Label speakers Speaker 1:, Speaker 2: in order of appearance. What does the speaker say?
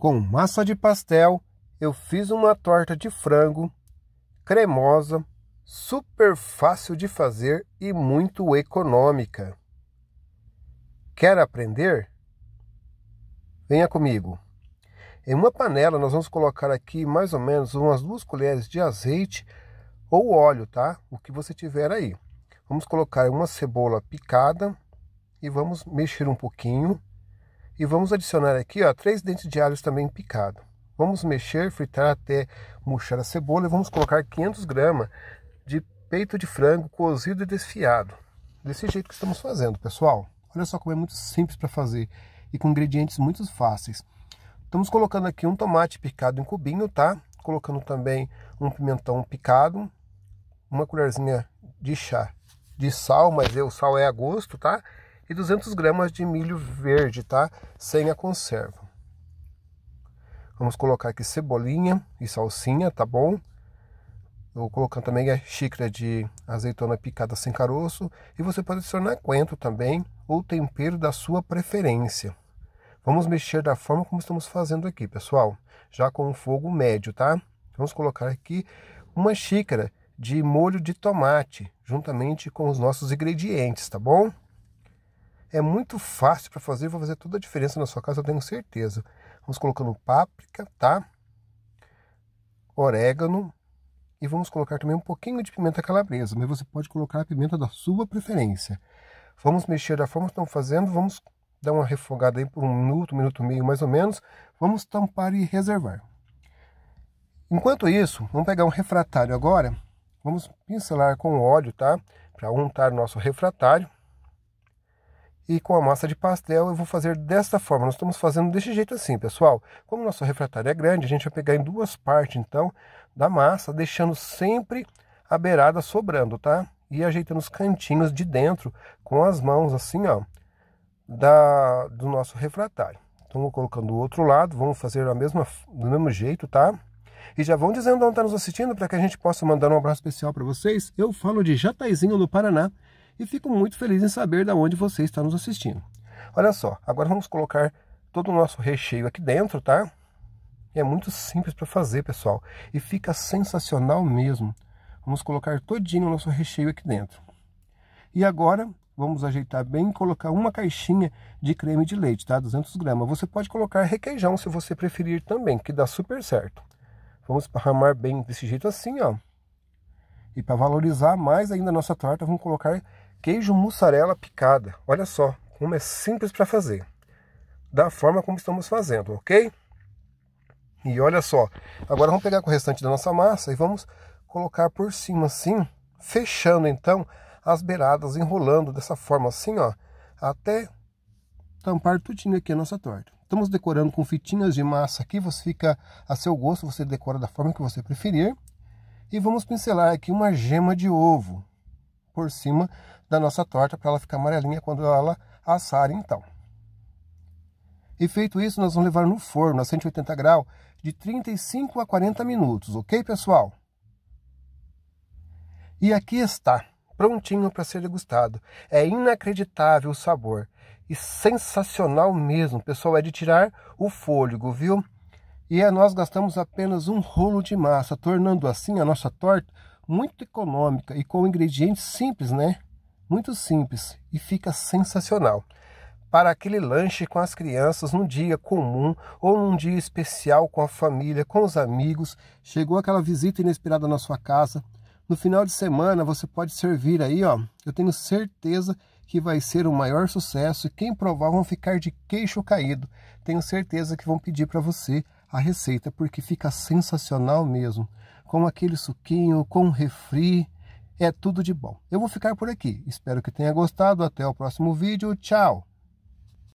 Speaker 1: Com massa de pastel, eu fiz uma torta de frango cremosa, super fácil de fazer e muito econômica. Quer aprender? Venha comigo. Em uma panela nós vamos colocar aqui mais ou menos umas duas colheres de azeite ou óleo, tá? O que você tiver aí. Vamos colocar uma cebola picada e vamos mexer um pouquinho. E vamos adicionar aqui ó, três dentes de alho também picado. Vamos mexer, fritar até murchar a cebola e vamos colocar 500 gramas de peito de frango cozido e desfiado. Desse jeito que estamos fazendo, pessoal. Olha só como é muito simples para fazer e com ingredientes muito fáceis. Estamos colocando aqui um tomate picado em cubinho, tá? Colocando também um pimentão picado, uma colherzinha de chá de sal, mas é, o sal é a gosto, tá? e 200 gramas de milho verde, tá? Sem a conserva. Vamos colocar aqui cebolinha e salsinha, tá bom? vou colocar também a xícara de azeitona picada sem caroço e você pode adicionar coentro também ou tempero da sua preferência. Vamos mexer da forma como estamos fazendo aqui, pessoal, já com fogo médio, tá? Vamos colocar aqui uma xícara de molho de tomate juntamente com os nossos ingredientes, tá bom? É muito fácil para fazer, vai fazer toda a diferença na sua casa, eu tenho certeza. Vamos colocando páprica, tá? Orégano e vamos colocar também um pouquinho de pimenta calabresa, mas você pode colocar a pimenta da sua preferência. Vamos mexer da forma que estão fazendo, vamos dar uma refogada aí por um minuto, um minuto e meio mais ou menos. Vamos tampar e reservar. Enquanto isso, vamos pegar um refratário agora. Vamos pincelar com óleo, tá? Para untar nosso refratário e com a massa de pastel eu vou fazer desta forma. Nós estamos fazendo desse jeito assim, pessoal. Como nosso refratário é grande, a gente vai pegar em duas partes, então, da massa, deixando sempre a beirada sobrando, tá? E ajeitando os cantinhos de dentro com as mãos, assim, ó, da, do nosso refratário. Então, vou colocando o outro lado, vamos fazer a mesma, do mesmo jeito, tá? E já vão dizendo onde está nos assistindo para que a gente possa mandar um abraço especial para vocês. Eu falo de Jataizinho do Paraná e fico muito feliz em saber de onde você está nos assistindo. Olha só, agora vamos colocar todo o nosso recheio aqui dentro, tá? É muito simples para fazer, pessoal, e fica sensacional mesmo. Vamos colocar todinho o nosso recheio aqui dentro. E agora vamos ajeitar bem e colocar uma caixinha de creme de leite, tá? 200 gramas. Você pode colocar requeijão se você preferir também, que dá super certo. Vamos esparramar bem desse jeito assim, ó. E para valorizar mais ainda a nossa torta, vamos colocar Queijo mussarela picada. Olha só como é simples para fazer. Da forma como estamos fazendo, ok? E olha só. Agora vamos pegar com o restante da nossa massa e vamos colocar por cima assim, fechando então as beiradas, enrolando dessa forma assim, ó, até tampar tudinho aqui a nossa torta. Estamos decorando com fitinhas de massa aqui, você fica a seu gosto, você decora da forma que você preferir. E vamos pincelar aqui uma gema de ovo por cima da nossa torta para ela ficar amarelinha quando ela assar então. E feito isso, nós vamos levar no forno a 180 graus de 35 a 40 minutos, ok pessoal? E aqui está, prontinho para ser degustado. É inacreditável o sabor e sensacional mesmo, pessoal, é de tirar o fôlego, viu? E é, nós gastamos apenas um rolo de massa, tornando assim a nossa torta muito econômica e com ingredientes simples, né? muito simples e fica sensacional. Para aquele lanche com as crianças num dia comum ou num dia especial com a família, com os amigos, chegou aquela visita inesperada na sua casa. No final de semana você pode servir aí, ó. Eu tenho certeza que vai ser o maior sucesso e quem provar vão ficar de queixo caído. Tenho certeza que vão pedir para você a receita porque fica sensacional mesmo. Com aquele suquinho, com refri, é tudo de bom. Eu vou ficar por aqui. Espero que tenha gostado. Até o próximo vídeo. Tchau!